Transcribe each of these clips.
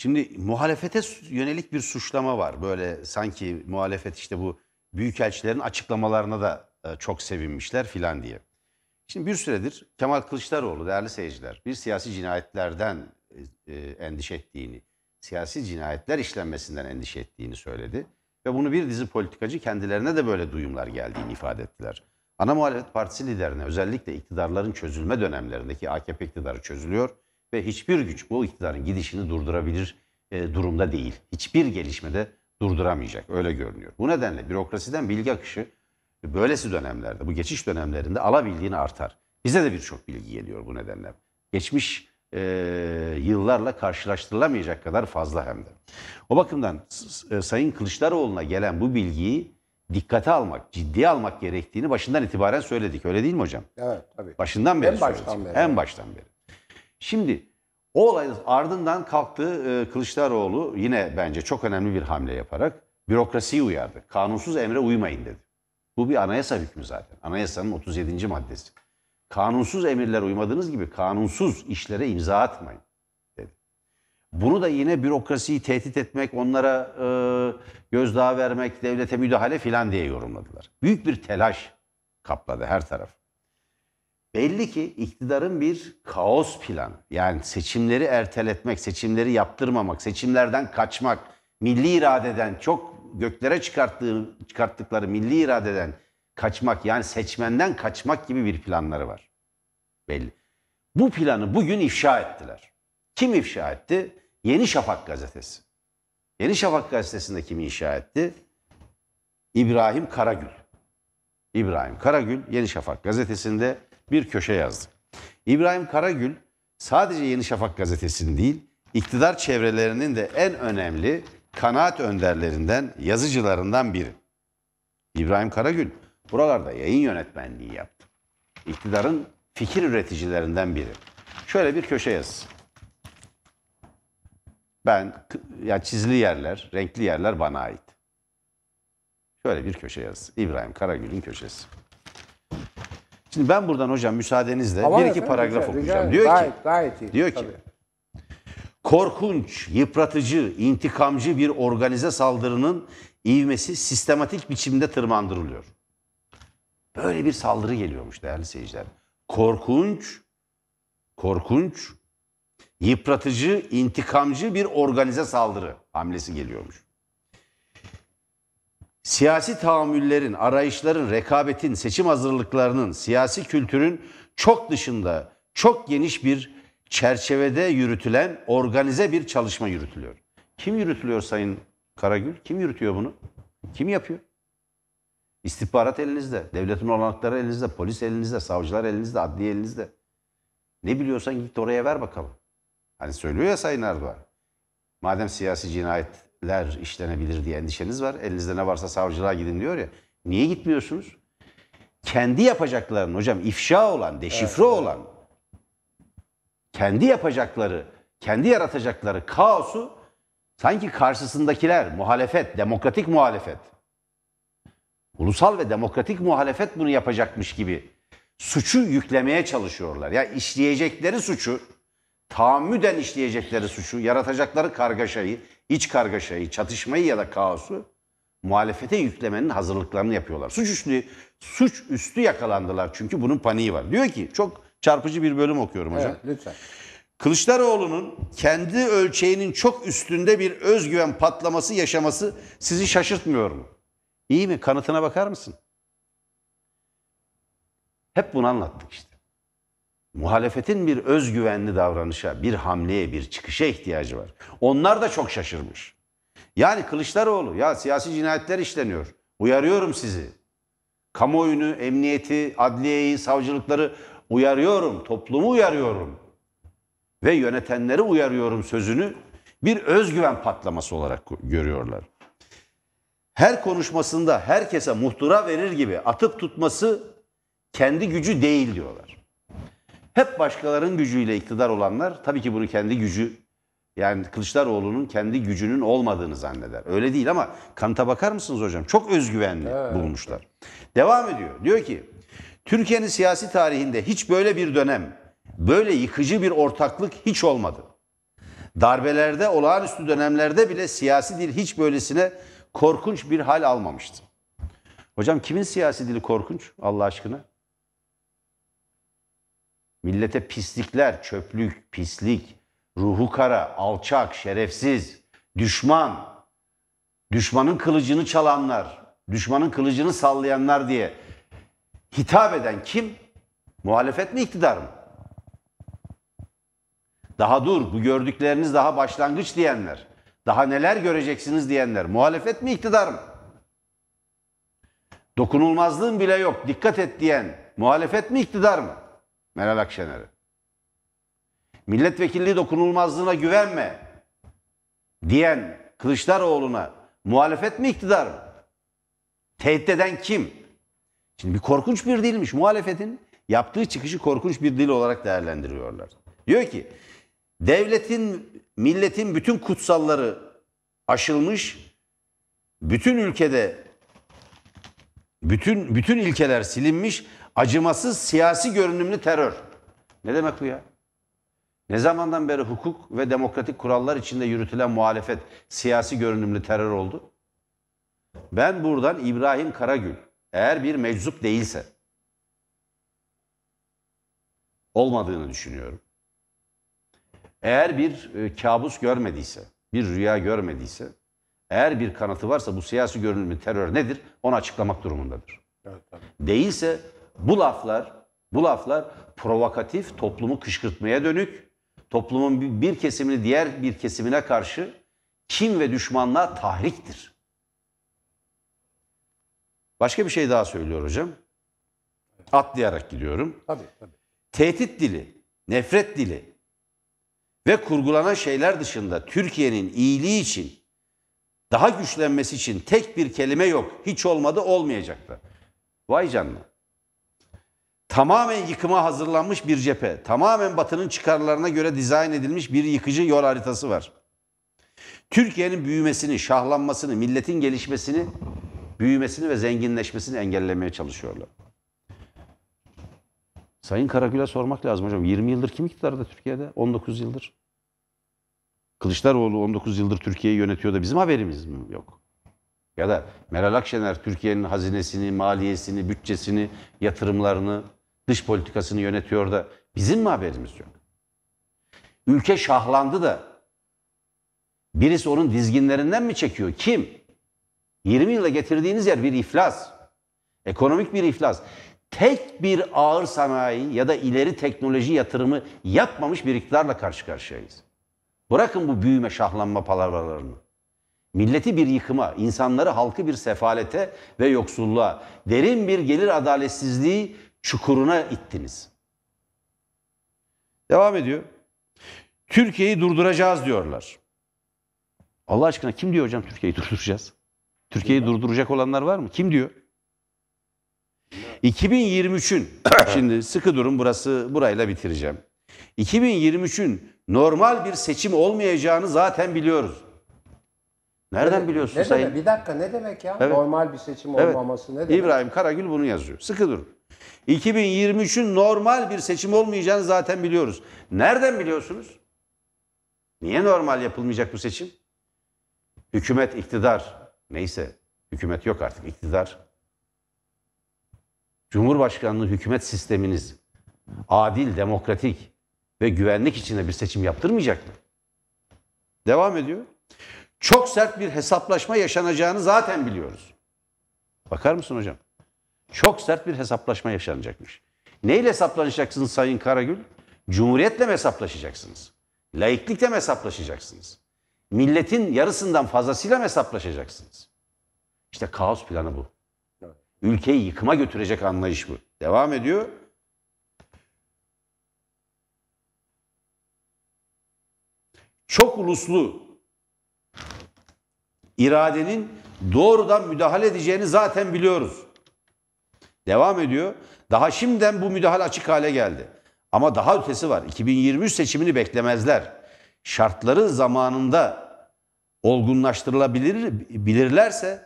Şimdi muhalefete yönelik bir suçlama var. Böyle sanki muhalefet işte bu büyükelçilerin açıklamalarına da e, çok sevinmişler filan diye. Şimdi bir süredir Kemal Kılıçdaroğlu değerli seyirciler bir siyasi cinayetlerden e, e, endişe ettiğini, siyasi cinayetler işlenmesinden endişe ettiğini söyledi. Ve bunu bir dizi politikacı kendilerine de böyle duyumlar geldiğini ifade ettiler. Ana muhalefet partisi liderine özellikle iktidarların çözülme dönemlerindeki AKP iktidarı çözülüyor ve hiçbir güç bu iktidarın gidişini durdurabilir e, durumda değil. Hiçbir gelişmede durduramayacak öyle görünüyor. Bu nedenle bürokrasiden bilgi akışı böylesi dönemlerde, bu geçiş dönemlerinde alabildiğini artar. Bize de birçok bilgi geliyor bu nedenle. Geçmiş e, yıllarla karşılaştırılamayacak kadar fazla hem de. O bakımdan e, Sayın Kılıçdaroğlu'na gelen bu bilgiyi dikkate almak, ciddiye almak gerektiğini başından itibaren söyledik. Öyle değil mi hocam? Evet tabii. Başından beri en söyledik. Baştan beri. En baştan beri. Şimdi o olayın ardından kalktı e, Kılıçdaroğlu yine bence çok önemli bir hamle yaparak bürokrasiyi uyardı. Kanunsuz emre uymayın dedi. Bu bir anayasa hükmü zaten. Anayasanın 37. maddesi. Kanunsuz emirler uymadığınız gibi kanunsuz işlere imza atmayın dedi. Bunu da yine bürokrasiyi tehdit etmek, onlara e, gözdağı vermek, devlete müdahale filan diye yorumladılar. Büyük bir telaş kapladı her taraf. Belli ki iktidarın bir kaos planı. Yani seçimleri erteletmek, seçimleri yaptırmamak, seçimlerden kaçmak, milli iradeden çok göklere çıkarttığı, çıkarttıkları milli iradeden kaçmak yani seçmenden kaçmak gibi bir planları var. Belli. Bu planı bugün ifşa ettiler. Kim ifşa etti? Yeni Şafak gazetesi. Yeni Şafak gazetesinde kim ifşa etti? İbrahim Karagül. İbrahim Karagül Yeni Şafak gazetesinde bir köşe yazdı. İbrahim Karagül sadece Yeni Şafak gazetesinin değil, iktidar çevrelerinin de en önemli kanaat önderlerinden, yazıcılarından biri. İbrahim Karagül buralarda yayın yönetmenliği yaptı. İktidarın fikir üreticilerinden biri. Şöyle bir köşe yazısı. Ben ya yani çizili yerler, renkli yerler bana ait. Şöyle bir köşe yazısı. İbrahim Karagül'ün köşesi. Şimdi ben buradan hocam müsaadenizle Ama bir iki paragraf rica, okuyacağım. Rica diyor gayet, ki gayet iyi, diyor ki korkunç, yıpratıcı, intikamcı bir organize saldırının ivmesi sistematik biçimde tırmandırılıyor. Böyle bir saldırı geliyormuş değerli seyirciler. Korkunç, korkunç, yıpratıcı, intikamcı bir organize saldırı hamlesi geliyormuş siyasi tahammüllerin, arayışların, rekabetin, seçim hazırlıklarının, siyasi kültürün çok dışında, çok geniş bir çerçevede yürütülen organize bir çalışma yürütülüyor. Kim yürütülüyor Sayın Karagül? Kim yürütüyor bunu? Kim yapıyor? İstihbarat elinizde, devletin olanakları elinizde, polis elinizde, savcılar elinizde, adli elinizde. Ne biliyorsan git oraya ver bakalım. Hani söylüyor ya Sayın Erdoğan. Madem siyasi cinayet ler işlenebilir diye endişeniz var. Elinizde ne varsa savcılığa gidin diyor ya. Niye gitmiyorsunuz? Kendi yapacaklarını hocam ifşa olan, deşifre evet, olan kendi yapacakları, kendi yaratacakları kaosu sanki karşısındakiler, muhalefet, demokratik muhalefet, ulusal ve demokratik muhalefet bunu yapacakmış gibi suçu yüklemeye çalışıyorlar. Ya yani işleyecekleri suçu, tahammüden işleyecekleri suçu, yaratacakları kargaşayı, iç kargaşayı, çatışmayı ya da kaosu muhalefete yüklemenin hazırlıklarını yapıyorlar. suç üstü yakalandılar çünkü bunun paniği var. Diyor ki çok çarpıcı bir bölüm okuyorum hocam. Evet, lütfen. Kılıçdaroğlu'nun kendi ölçeğinin çok üstünde bir özgüven patlaması yaşaması sizi şaşırtmıyor mu? İyi mi? Kanıtına bakar mısın? Hep bunu anlattık işte muhalefetin bir özgüvenli davranışa, bir hamleye, bir çıkışa ihtiyacı var. Onlar da çok şaşırmış. Yani Kılıçdaroğlu ya siyasi cinayetler işleniyor. Uyarıyorum sizi. Kamuoyunu, emniyeti, adliyeyi, savcılıkları uyarıyorum, toplumu uyarıyorum ve yönetenleri uyarıyorum sözünü bir özgüven patlaması olarak görüyorlar. Her konuşmasında herkese muhtıra verir gibi atıp tutması kendi gücü değil diyorlar. Hep başkalarının gücüyle iktidar olanlar tabii ki bunu kendi gücü yani Kılıçdaroğlu'nun kendi gücünün olmadığını zanneder. Öyle değil ama kanıta bakar mısınız hocam? Çok özgüvenli evet. bulmuşlar. Devam ediyor. Diyor ki Türkiye'nin siyasi tarihinde hiç böyle bir dönem, böyle yıkıcı bir ortaklık hiç olmadı. Darbelerde, olağanüstü dönemlerde bile siyasi dil hiç böylesine korkunç bir hal almamıştı. Hocam kimin siyasi dili korkunç Allah aşkına? Millete pislikler, çöplük, pislik, ruhu kara, alçak, şerefsiz, düşman, düşmanın kılıcını çalanlar, düşmanın kılıcını sallayanlar diye hitap eden kim? Muhalefet mi iktidar mı? Daha dur bu gördükleriniz daha başlangıç diyenler. Daha neler göreceksiniz diyenler. Muhalefet mi iktidar mı? Dokunulmazlığın bile yok dikkat et diyen muhalefet mi iktidar mı? Meral Akşener'e. Milletvekilliği dokunulmazlığına güvenme diyen Kılıçdaroğlu'na muhalefet mi iktidar mı? Tehdit eden kim? Şimdi bir korkunç bir dilmiş muhalefetin yaptığı çıkışı korkunç bir dil olarak değerlendiriyorlar. Diyor ki devletin, milletin bütün kutsalları aşılmış, bütün ülkede bütün bütün ilkeler silinmiş acımasız siyasi görünümlü terör. Ne demek bu ya? Ne zamandan beri hukuk ve demokratik kurallar içinde yürütülen muhalefet siyasi görünümlü terör oldu? Ben buradan İbrahim Karagül eğer bir meczup değilse olmadığını düşünüyorum. Eğer bir e, kabus görmediyse, bir rüya görmediyse, eğer bir kanıtı varsa bu siyasi görünümlü terör nedir onu açıklamak durumundadır. Evet, tabii. Değilse bu laflar, bu laflar provokatif, toplumu kışkırtmaya dönük, toplumun bir kesimini diğer bir kesimine karşı kim ve düşmanlığa tahriktir. Başka bir şey daha söylüyor hocam. Atlayarak gidiyorum. Tabii, tabii. Tehdit dili, nefret dili ve kurgulanan şeyler dışında Türkiye'nin iyiliği için, daha güçlenmesi için tek bir kelime yok. Hiç olmadı olmayacak da. Vay canına tamamen yıkıma hazırlanmış bir cephe, tamamen batının çıkarlarına göre dizayn edilmiş bir yıkıcı yol haritası var. Türkiye'nin büyümesini, şahlanmasını, milletin gelişmesini, büyümesini ve zenginleşmesini engellemeye çalışıyorlar. Sayın Karagül'e sormak lazım hocam. 20 yıldır kim iktidarda Türkiye'de? 19 yıldır. Kılıçdaroğlu 19 yıldır Türkiye'yi yönetiyor da bizim haberimiz mi yok? Ya da Meral Akşener Türkiye'nin hazinesini, maliyesini, bütçesini, yatırımlarını dış politikasını yönetiyor da bizim mi haberimiz yok? Ülke şahlandı da birisi onun dizginlerinden mi çekiyor? Kim? 20 yılda getirdiğiniz yer bir iflas. Ekonomik bir iflas. Tek bir ağır sanayi ya da ileri teknoloji yatırımı yapmamış bir iktidarla karşı karşıyayız. Bırakın bu büyüme şahlanma palavralarını. Milleti bir yıkıma, insanları halkı bir sefalete ve yoksulluğa, derin bir gelir adaletsizliği çukuruna ittiniz. Devam ediyor. Türkiye'yi durduracağız diyorlar. Allah aşkına kim diyor hocam Türkiye'yi durduracağız? Türkiye'yi durduracak olanlar var mı? Kim diyor? 2023'ün şimdi sıkı durun burası burayla bitireceğim. 2023'ün normal bir seçim olmayacağını zaten biliyoruz. Nereden biliyorsun ne sayın? Demek, bir dakika ne demek ya? Evet. Normal bir seçim evet. olmaması ne demek? İbrahim Karagül bunu yazıyor. Sıkı durun. 2023'ün normal bir seçim olmayacağını zaten biliyoruz. Nereden biliyorsunuz? Niye normal yapılmayacak bu seçim? Hükümet, iktidar, neyse hükümet yok artık iktidar. Cumhurbaşkanlığı hükümet sisteminiz adil, demokratik ve güvenlik içinde bir seçim yaptırmayacak mı? Devam ediyor. Çok sert bir hesaplaşma yaşanacağını zaten biliyoruz. Bakar mısın hocam? çok sert bir hesaplaşma yaşanacakmış. Neyle hesaplaşacaksınız Sayın Karagül? Cumhuriyetle mi hesaplaşacaksınız? Laiklikle mi hesaplaşacaksınız? Milletin yarısından fazlasıyla mı hesaplaşacaksınız? İşte kaos planı bu. Ülkeyi yıkıma götürecek anlayış bu. Devam ediyor. Çok uluslu iradenin doğrudan müdahale edeceğini zaten biliyoruz. Devam ediyor. Daha şimdiden bu müdahale açık hale geldi. Ama daha ötesi var. 2023 seçimini beklemezler. Şartları zamanında olgunlaştırılabilir bilirlerse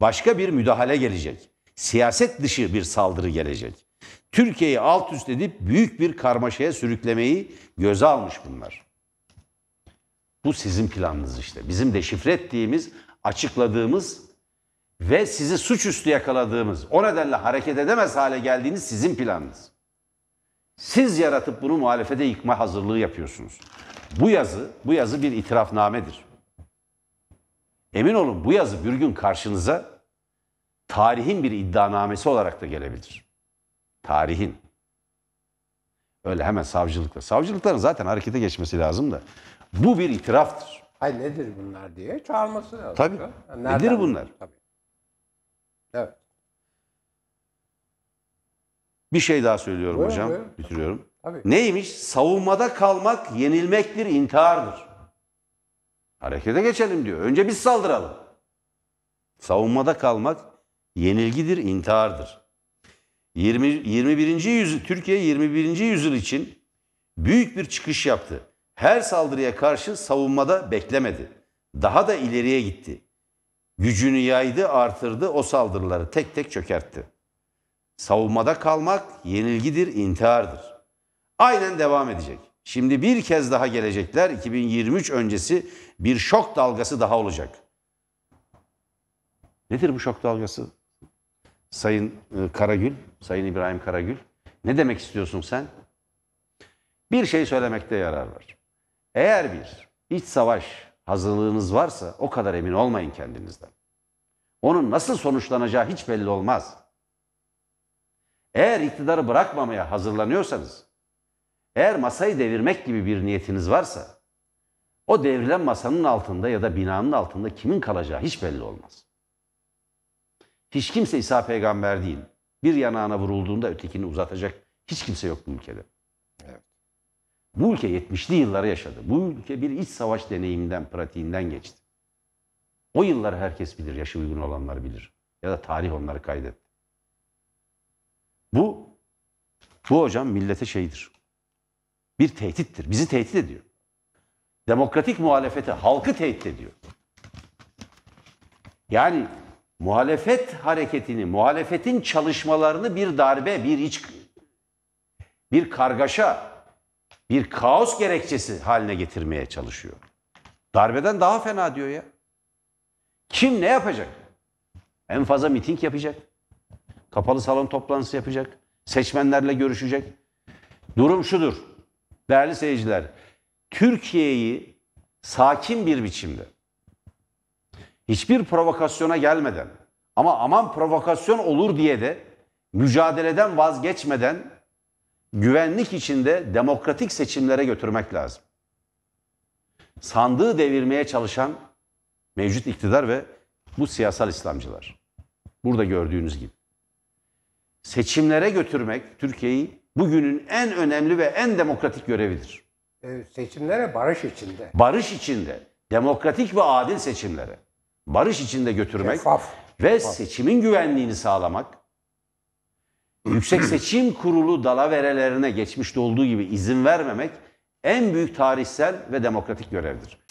başka bir müdahale gelecek. Siyaset dışı bir saldırı gelecek. Türkiye'yi alt üst edip büyük bir karmaşaya sürüklemeyi göze almış bunlar. Bu sizin planınız işte. Bizim de şifre ettiğimiz, açıkladığımız ve sizi suçüstü yakaladığımız, o nedenle hareket edemez hale geldiğiniz sizin planınız. Siz yaratıp bunu muhalefete yıkma hazırlığı yapıyorsunuz. Bu yazı, bu yazı bir itirafnamedir. Emin olun bu yazı bir gün karşınıza tarihin bir iddianamesi olarak da gelebilir. Tarihin. Öyle hemen savcılıkla. Savcılıkların zaten harekete geçmesi lazım da. Bu bir itiraftır. Hayır nedir bunlar diye çağırması lazım. Tabii. Yani nedir bunlar? Tabii. Evet. Bir şey daha söylüyorum buyurun, hocam. Buyurun. Bitiriyorum. Tabii. Neymiş? Savunmada kalmak yenilmektir, intihardır. Harekete geçelim diyor. Önce biz saldıralım. Savunmada kalmak yenilgidir, intihardır. 20, 21. yüzyıl Türkiye 21. yüzyıl için büyük bir çıkış yaptı. Her saldırıya karşı savunmada beklemedi. Daha da ileriye gitti. Gücünü yaydı, artırdı, o saldırıları tek tek çökertti. Savunmada kalmak yenilgidir, intihardır. Aynen devam edecek. Şimdi bir kez daha gelecekler. 2023 öncesi bir şok dalgası daha olacak. Nedir bu şok dalgası? Sayın e, Karagül, Sayın İbrahim Karagül. Ne demek istiyorsun sen? Bir şey söylemekte yarar var. Eğer bir iç savaş hazırlığınız varsa o kadar emin olmayın kendinizden. Onun nasıl sonuçlanacağı hiç belli olmaz. Eğer iktidarı bırakmamaya hazırlanıyorsanız, eğer masayı devirmek gibi bir niyetiniz varsa, o devrilen masanın altında ya da binanın altında kimin kalacağı hiç belli olmaz. Hiç kimse İsa peygamber değil. Bir yanağına vurulduğunda ötekini uzatacak hiç kimse yok bu ülkede. Bu ülke 70'li yılları yaşadı. Bu ülke bir iç savaş deneyiminden, pratiğinden geçti. O yılları herkes bilir, yaşı uygun olanlar bilir. Ya da tarih onları kaydetti. Bu, bu hocam millete şeydir. Bir tehdittir. Bizi tehdit ediyor. Demokratik muhalefete, halkı tehdit ediyor. Yani muhalefet hareketini, muhalefetin çalışmalarını bir darbe, bir iç, bir kargaşa, bir kaos gerekçesi haline getirmeye çalışıyor. Darbeden daha fena diyor ya. Kim ne yapacak? En fazla miting yapacak. Kapalı salon toplantısı yapacak. Seçmenlerle görüşecek. Durum şudur. Değerli seyirciler, Türkiye'yi sakin bir biçimde hiçbir provokasyona gelmeden ama aman provokasyon olur diye de mücadeleden vazgeçmeden güvenlik içinde demokratik seçimlere götürmek lazım. Sandığı devirmeye çalışan mevcut iktidar ve bu siyasal İslamcılar. Burada gördüğünüz gibi. Seçimlere götürmek Türkiye'yi bugünün en önemli ve en demokratik görevidir. E, seçimlere barış içinde. Barış içinde. Demokratik ve adil seçimlere. Barış içinde götürmek Şeffaf. ve Şeffaf. seçimin güvenliğini sağlamak Yüksek Seçim Kurulu dalaverelerine geçmişte olduğu gibi izin vermemek en büyük tarihsel ve demokratik görevdir.